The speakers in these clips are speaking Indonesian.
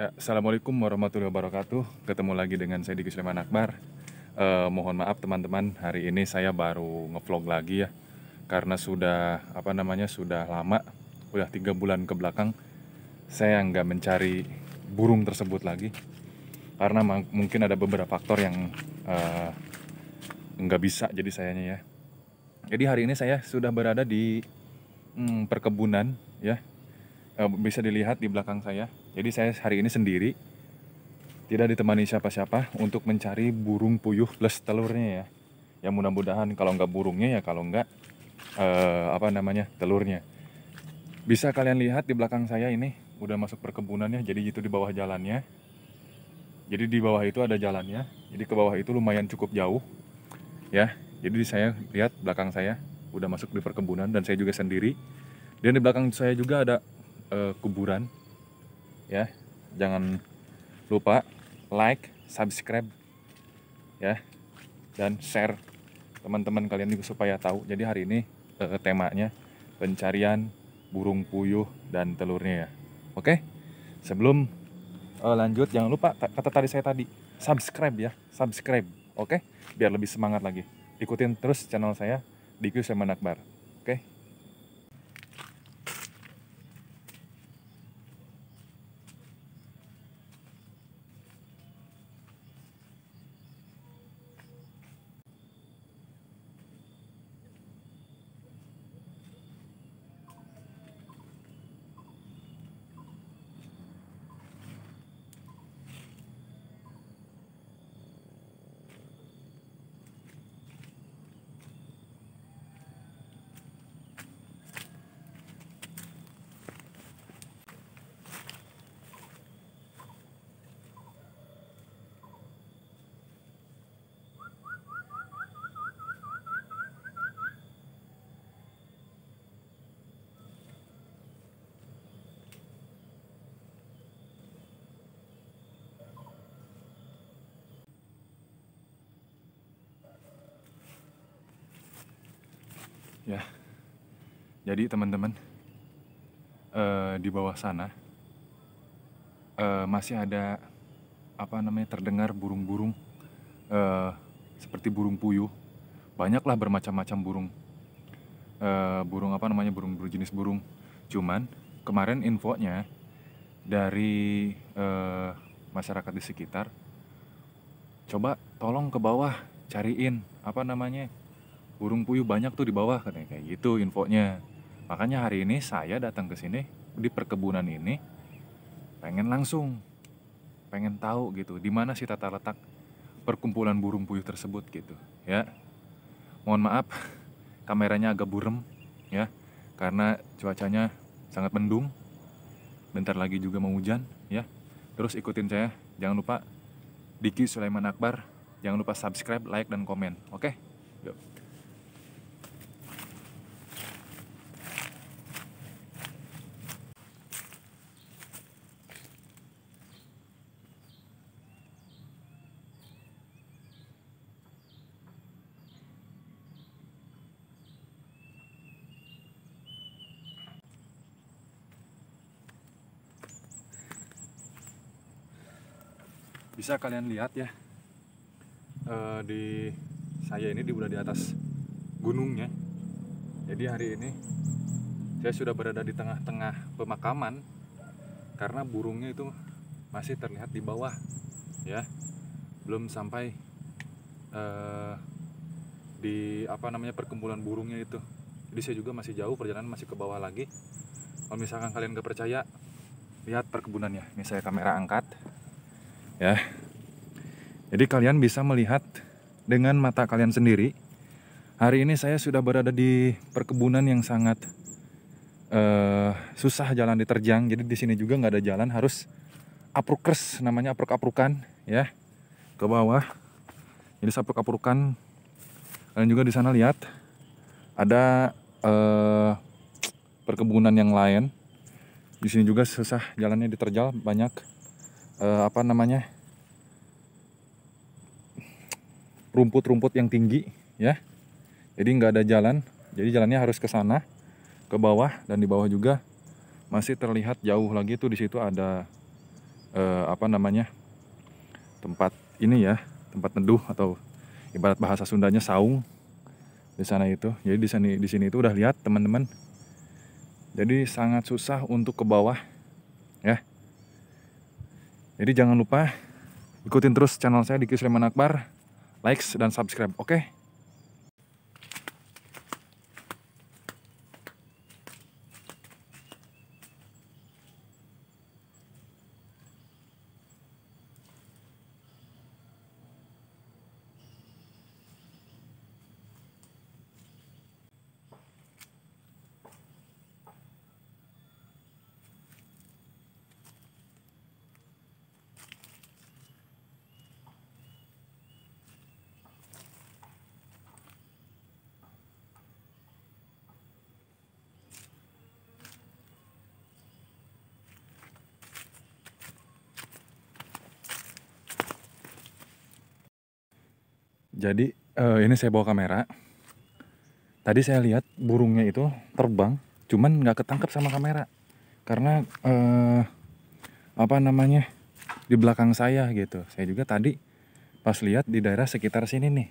Ya, Assalamualaikum warahmatullahi wabarakatuh. Ketemu lagi dengan saya Diki Sleman Akbar. Eh, mohon maaf teman-teman, hari ini saya baru ngevlog lagi ya, karena sudah apa namanya sudah lama, udah tiga bulan ke belakang saya nggak mencari burung tersebut lagi, karena mungkin ada beberapa faktor yang nggak eh, nggak bisa jadi sayanya ya. Jadi hari ini saya sudah berada di hmm, perkebunan ya Eh, bisa dilihat di belakang saya. Jadi saya hari ini sendiri, tidak ditemani siapa-siapa untuk mencari burung puyuh plus telurnya ya. Yang mudah-mudahan kalau nggak burungnya ya kalau nggak eh, apa namanya telurnya. Bisa kalian lihat di belakang saya ini udah masuk perkebunannya. Jadi itu di bawah jalannya. Jadi di bawah itu ada jalannya. Jadi ke bawah itu lumayan cukup jauh ya. Jadi saya lihat belakang saya udah masuk di perkebunan dan saya juga sendiri. Dan di belakang saya juga ada uh, kuburan ya jangan lupa like subscribe ya dan share teman-teman kalian juga supaya tahu jadi hari ini uh, temanya pencarian burung puyuh dan telurnya ya oke sebelum uh, lanjut jangan lupa kata tadi saya tadi subscribe ya subscribe oke biar lebih semangat lagi ikutin terus channel saya di Kusaman Manakbar. oke Ya. Jadi teman-teman, uh, di bawah sana uh, masih ada apa namanya terdengar burung-burung uh, seperti burung puyuh. Banyaklah bermacam-macam burung. Uh, burung apa namanya burung berjenis burung. Cuman kemarin infonya dari uh, masyarakat di sekitar, coba tolong ke bawah cariin apa namanya burung puyuh banyak tuh di bawah katanya kayak gitu infonya makanya hari ini saya datang ke sini di perkebunan ini pengen langsung pengen tahu gitu di mana sih tata letak perkumpulan burung puyuh tersebut gitu ya mohon maaf kameranya agak burem ya karena cuacanya sangat mendung bentar lagi juga mau hujan ya terus ikutin saya jangan lupa Diki Sulaiman Akbar jangan lupa subscribe like dan komen oke okay? bisa kalian lihat ya uh, di saya ini di udah di atas gunungnya jadi hari ini saya sudah berada di tengah-tengah pemakaman karena burungnya itu masih terlihat di bawah ya belum sampai uh, di apa namanya perkumpulan burungnya itu jadi saya juga masih jauh perjalanan masih ke bawah lagi kalau misalkan kalian gak percaya lihat perkebunannya ini saya kamera angkat ya. Jadi kalian bisa melihat dengan mata kalian sendiri. Hari ini saya sudah berada di perkebunan yang sangat uh, susah jalan diterjang. Jadi di sini juga nggak ada jalan, harus aprukers namanya apruk-aprukan ya ke bawah. Jadi apruk-aprukan. Kalian juga di sana lihat ada uh, perkebunan yang lain. Di sini juga susah jalannya diterjal banyak uh, apa namanya rumput-rumput yang tinggi ya jadi nggak ada jalan jadi jalannya harus ke sana ke bawah dan di bawah juga masih terlihat jauh lagi tuh di situ ada uh, apa namanya tempat ini ya tempat teduh atau ibarat bahasa Sundanya saung di sana itu jadi di sini di sini itu udah lihat teman-teman jadi sangat susah untuk ke bawah ya jadi jangan lupa ikutin terus channel saya di Kisleman Akbar, likes dan subscribe. Oke? Okay? Jadi uh, ini saya bawa kamera. Tadi saya lihat burungnya itu terbang, cuman nggak ketangkep sama kamera karena uh, apa namanya di belakang saya gitu. Saya juga tadi pas lihat di daerah sekitar sini nih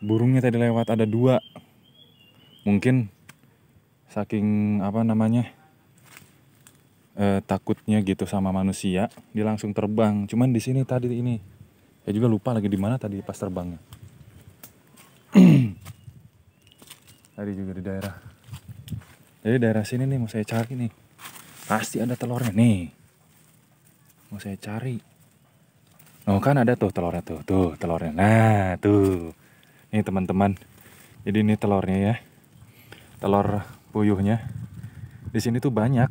burungnya tadi lewat ada dua. Mungkin saking apa namanya uh, takutnya gitu sama manusia, dia langsung terbang. Cuman di sini tadi ini saya juga lupa lagi di mana tadi pas terbangnya tadi juga di daerah jadi daerah sini nih mau saya cari nih pasti ada telurnya nih mau saya cari oh kan ada tuh telurnya tuh tuh telurnya nah tuh ini teman-teman jadi ini telurnya ya telur puyuhnya di sini tuh banyak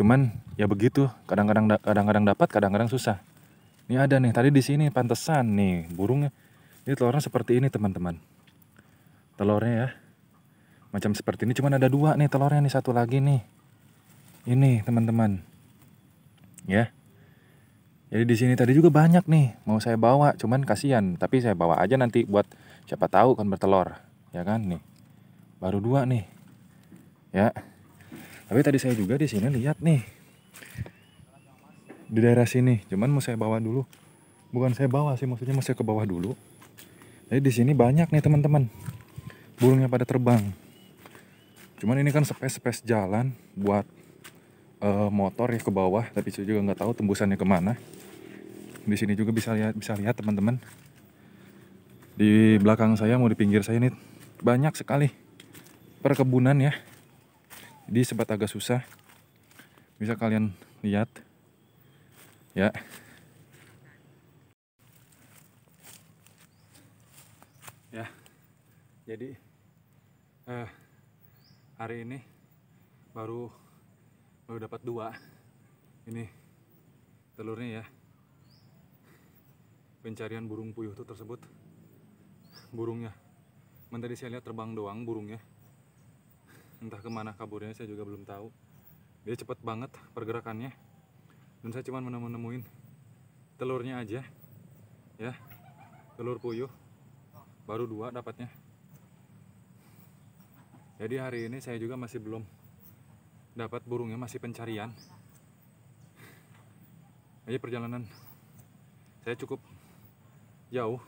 cuman ya begitu kadang-kadang kadang-kadang dapat kadang-kadang susah ini ada nih, tadi di sini pantesan nih burungnya. Ini telurnya seperti ini teman-teman. Telurnya ya. Macam seperti ini, cuman ada dua nih telurnya nih, satu lagi nih. Ini teman-teman. Ya. Jadi di sini tadi juga banyak nih, mau saya bawa, cuman kasihan. Tapi saya bawa aja nanti buat siapa tahu kan bertelur, ya kan nih. Baru dua nih. Ya. Tapi tadi saya juga di sini lihat nih di daerah sini cuman mau saya bawa dulu bukan saya bawa sih maksudnya mau saya ke bawah dulu jadi di sini banyak nih teman-teman burungnya pada terbang cuman ini kan spes-spes jalan buat uh, motor ya ke bawah tapi saya juga nggak tahu tembusannya kemana di sini juga bisa lihat bisa lihat teman-teman di belakang saya mau di pinggir saya ini banyak sekali perkebunan ya di sempat agak susah bisa kalian lihat Ya. Ya. Jadi eh, hari ini baru baru dapat dua ini telurnya ya pencarian burung puyuh itu tersebut burungnya Men kan tadi saya lihat terbang doang burungnya entah kemana kaburnya saya juga belum tahu dia cepet banget pergerakannya dan saya cuma menemuin telurnya aja ya telur puyuh baru dua dapatnya jadi hari ini saya juga masih belum dapat burungnya masih pencarian jadi perjalanan saya cukup jauh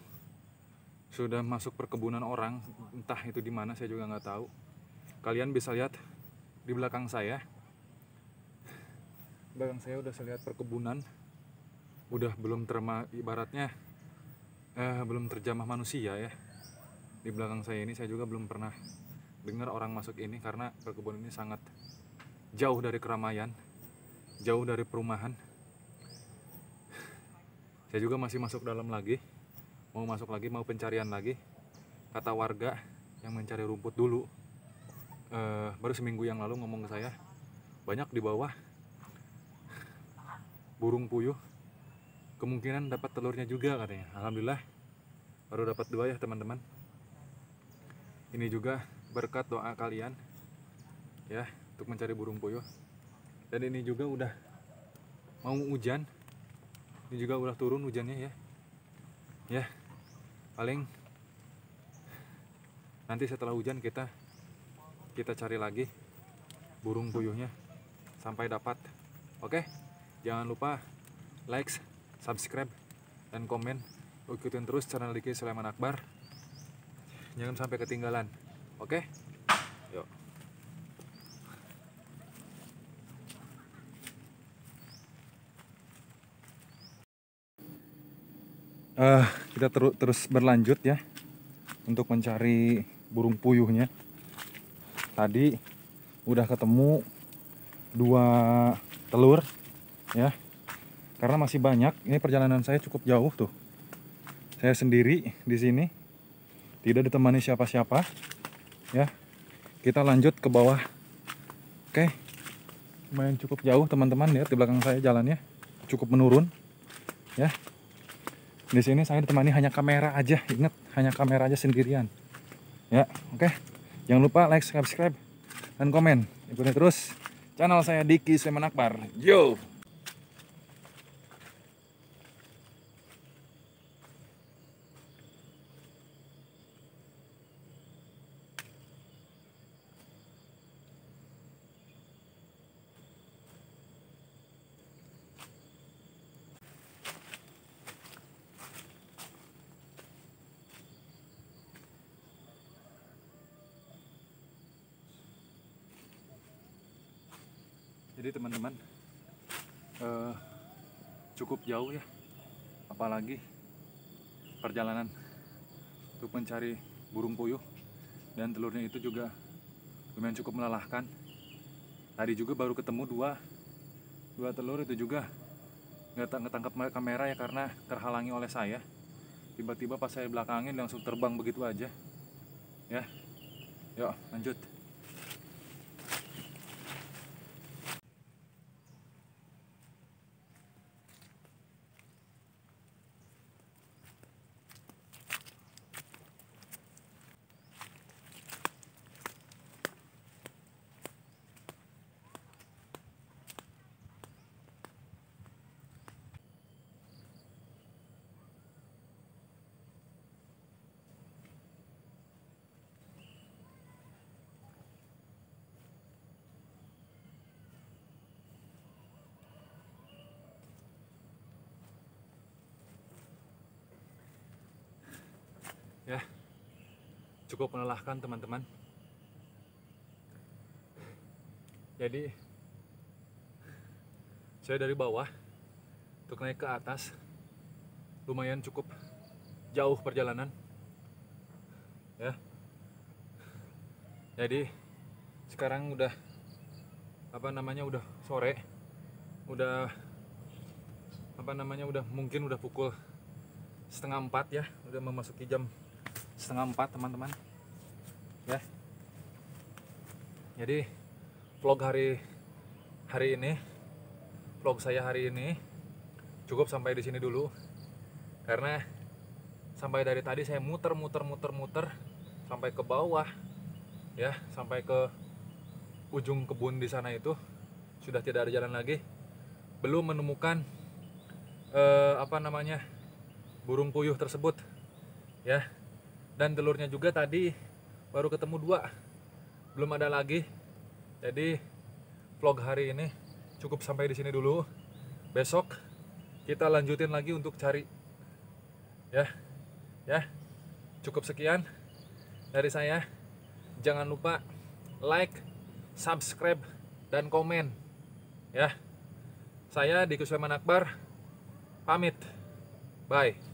sudah masuk perkebunan orang entah itu di mana saya juga nggak tahu kalian bisa lihat di belakang saya belakang saya udah saya lihat perkebunan udah belum terma ibaratnya eh, belum terjamah manusia ya di belakang saya ini saya juga belum pernah dengar orang masuk ini karena perkebunan ini sangat jauh dari keramaian jauh dari perumahan saya juga masih masuk dalam lagi mau masuk lagi mau pencarian lagi kata warga yang mencari rumput dulu eh, baru seminggu yang lalu ngomong ke saya banyak di bawah burung puyuh kemungkinan dapat telurnya juga katanya alhamdulillah baru dapat dua ya teman-teman ini juga berkat doa kalian ya untuk mencari burung puyuh dan ini juga udah mau hujan ini juga udah turun hujannya ya ya paling nanti setelah hujan kita kita cari lagi burung puyuhnya sampai dapat oke okay? jangan lupa like subscribe dan komen ikutin terus channel Diki Sulaiman Akbar jangan sampai ketinggalan oke okay? yuk uh, kita ter terus berlanjut ya untuk mencari burung puyuhnya tadi udah ketemu dua telur ya karena masih banyak ini perjalanan saya cukup jauh tuh saya sendiri di sini tidak ditemani siapa-siapa ya kita lanjut ke bawah oke lumayan cukup jauh teman-teman lihat di belakang saya jalannya cukup menurun ya di sini saya ditemani hanya kamera aja ingat hanya kamera aja sendirian ya oke jangan lupa like subscribe dan komen ikuti terus channel saya Diki Semenakbar yo jadi teman-teman eh, cukup jauh ya apalagi perjalanan untuk mencari burung puyuh dan telurnya itu juga lumayan cukup melelahkan tadi juga baru ketemu dua dua telur itu juga nggak ketangkap kamera ya karena terhalangi oleh saya tiba-tiba pas saya belakangin langsung terbang begitu aja ya yuk lanjut cukup melelahkan teman-teman jadi saya dari bawah untuk naik ke atas lumayan cukup jauh perjalanan ya jadi sekarang udah apa namanya udah sore udah apa namanya udah mungkin udah pukul setengah empat ya udah memasuki jam setengah empat teman-teman ya jadi vlog hari hari ini vlog saya hari ini cukup sampai di sini dulu karena sampai dari tadi saya muter muter muter muter sampai ke bawah ya sampai ke ujung kebun di sana itu sudah tidak ada jalan lagi belum menemukan eh, apa namanya burung puyuh tersebut ya dan telurnya juga tadi baru ketemu dua belum ada lagi jadi vlog hari ini cukup sampai di sini dulu besok kita lanjutin lagi untuk cari ya ya cukup sekian dari saya jangan lupa like subscribe dan komen ya saya Dikus Leman Akbar pamit bye